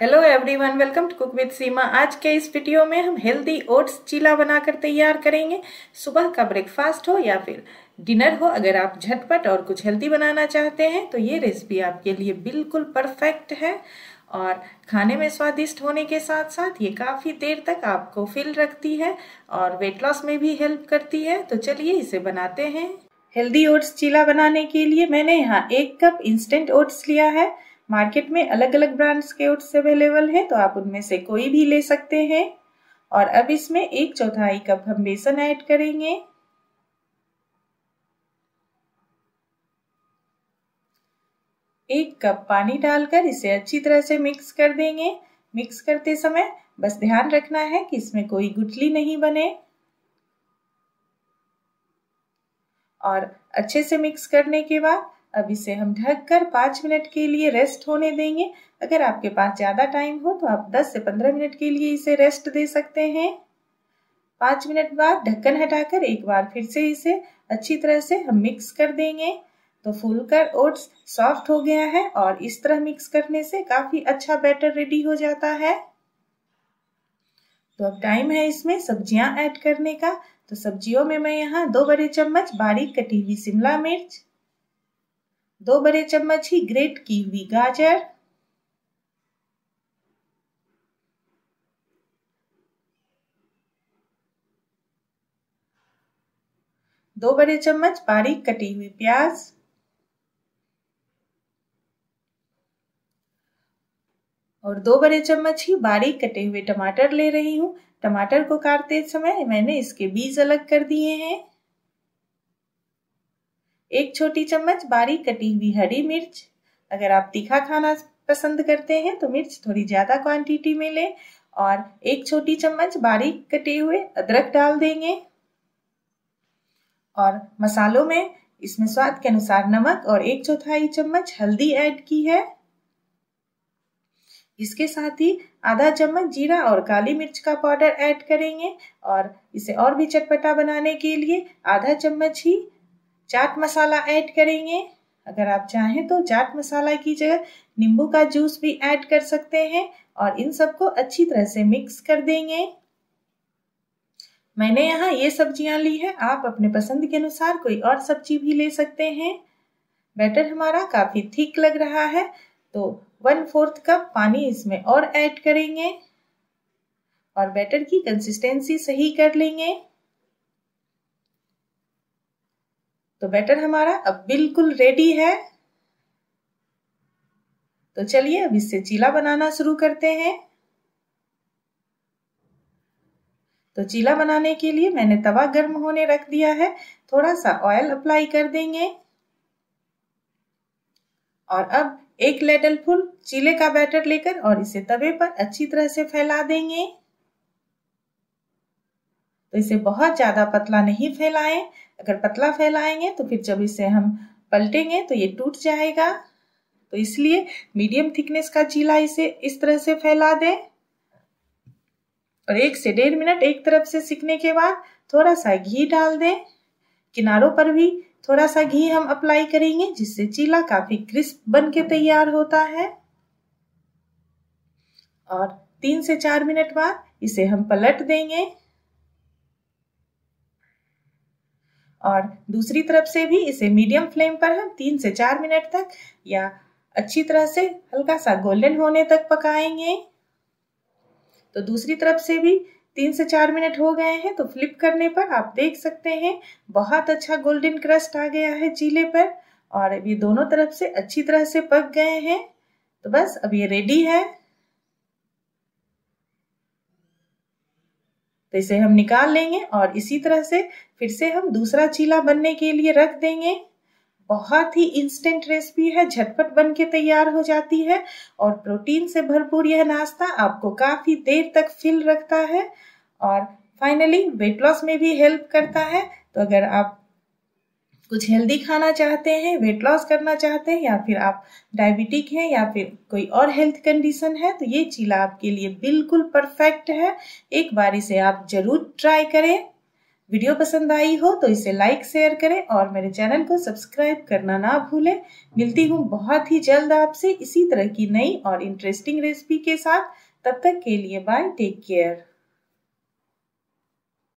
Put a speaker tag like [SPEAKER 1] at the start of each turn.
[SPEAKER 1] hello everyone welcome to cook with Seema आज के इस वीडियो में हम हेल्दी ओट्स चीला बनाकर तैयार करेंगे सुबह का ब्रेकफास्ट हो या फिर डिनर हो अगर आप झटपट और कुछ हेल्दी बनाना चाहते हैं तो ये रेसिपी आपके लिए बिल्कुल परफेक्ट है और खाने में स्वादिष्ट होने के साथ साथ ये काफ़ी देर तक आपको फिल रखती है और वेट लॉस में भी हेल्प करती है तो चलिए इसे बनाते हैं हेल्दी ओट्स चीला बनाने के लिए मैंने यहाँ एक कप इंस्टेंट ओट्स लिया है मार्केट में अलग अलग ब्रांड्स के ओट्स अवेलेबल हैं तो आप उनमें से कोई भी ले सकते हैं और अब इसमें एक चौथाई कप हम बेसन ऐड करेंगे एक कप पानी डालकर इसे अच्छी तरह से मिक्स कर देंगे मिक्स करते समय बस ध्यान रखना है कि इसमें कोई गुठली नहीं बने और अच्छे से मिक्स करने के बाद अब इसे हम ढक कर पाँच मिनट के लिए रेस्ट होने देंगे अगर आपके पास ज़्यादा टाइम हो तो आप 10 से 15 मिनट के लिए इसे रेस्ट दे सकते हैं पाँच मिनट बाद ढक्कन हटाकर एक बार फिर से इसे अच्छी तरह से हम मिक्स कर देंगे तो फूलकर ओट्स सॉफ्ट हो गया है और इस तरह मिक्स करने से काफ़ी अच्छा बैटर रेडी हो जाता है तो अब टाइम है इसमें सब्जियां ऐड करने का तो सब्जियों में मैं यहाँ दो बड़े चम्मच बारीक कटी हुई शिमला मिर्च दो बड़े चम्मच ही ग्रेट की हुई गाजर दो बड़े चम्मच बारीक कटी हुई प्याज और दो बड़े चम्मच ही बारीक कटे हुए टमाटर ले रही हूँ टमाटर को काटते समय मैंने इसके बीज अलग कर दिए हैं एक छोटी चम्मच बारीक कटी हुई हरी मिर्च अगर आप तीखा खाना पसंद करते हैं तो मिर्च थोड़ी ज़्यादा क्वांटिटी में लें और एक छोटी चम्मच बारीक कटे हुए अदरक डाल देंगे और मसालों में इसमें स्वाद के अनुसार नमक और एक चौथाई चम्मच हल्दी ऐड की है इसके साथ ही आधा चम्मच जीरा और काली मिर्च का पाउडर ऐड करेंगे और इसे और भी चटपटा बनाने के लिए आधा चम्मच ही चाट मसाला ऐड करेंगे अगर आप चाहें तो चाट मसाला की जगह नींबू का जूस भी ऐड कर सकते हैं और इन सबको अच्छी तरह से मिक्स कर देंगे मैंने यहाँ ये सब्जियाँ ली है आप अपने पसंद के अनुसार कोई और सब्जी भी ले सकते हैं बैटर हमारा काफ़ी थिक लग रहा है तो वन फोर्थ कप पानी इसमें और ऐड करेंगे और बैटर की कंसिस्टेंसी सही कर लेंगे तो बैटर हमारा अब बिल्कुल रेडी है तो चलिए अब इससे चीला बनाना शुरू करते हैं तो चीला बनाने के लिए मैंने तवा गर्म होने रख दिया है थोड़ा सा ऑयल अप्लाई कर देंगे और अब एक लेडल फुल चीले का बैटर लेकर और इसे तवे पर अच्छी तरह से फैला देंगे तो इसे बहुत ज़्यादा पतला नहीं फैलाएं अगर पतला फैलाएंगे तो फिर जब इसे हम पलटेंगे तो ये टूट जाएगा तो इसलिए मीडियम थिकनेस का चीला इसे इस तरह से फैला दें और एक से डेढ़ मिनट एक तरफ से सीखने के बाद थोड़ा सा घी डाल दें किनारों पर भी थोड़ा सा घी हम अप्लाई करेंगे जिससे चीला काफी क्रिस्प बन के तैयार होता है और तीन से चार मिनट बाद इसे हम पलट देंगे और दूसरी तरफ से भी इसे मीडियम फ्लेम पर हम तीन से चार मिनट तक या अच्छी तरह से हल्का सा गोल्डन होने तक पकाएंगे तो दूसरी तरफ से भी तीन से चार मिनट हो गए हैं तो फ्लिप करने पर आप देख सकते हैं बहुत अच्छा गोल्डन क्रस्ट आ गया है चीले पर और ये दोनों तरफ से अच्छी तरह से पक गए हैं तो बस अब ये रेडी है तो इसे हम निकाल लेंगे और इसी तरह से फिर से हम दूसरा चीला बनने के लिए रख देंगे बहुत ही इंस्टेंट रेसिपी है झटपट बन के तैयार हो जाती है और प्रोटीन से भरपूर यह नाश्ता आपको काफ़ी देर तक फिल रखता है और फाइनली वेट लॉस में भी हेल्प करता है तो अगर आप कुछ हेल्दी खाना चाहते हैं वेट लॉस करना चाहते हैं या फिर आप डायबिटिक हैं या फिर कोई और हेल्थ कंडीशन है तो ये चीला आपके लिए बिल्कुल परफेक्ट है एक बार इसे आप जरूर ट्राई करें वीडियो पसंद आई हो तो इसे लाइक शेयर करें और मेरे चैनल को सब्सक्राइब करना ना भूलें मिलती हूँ बहुत ही जल्द आपसे इसी तरह की नई और इंटरेस्टिंग रेसिपी के साथ तब तक के लिए बाय टेक केयर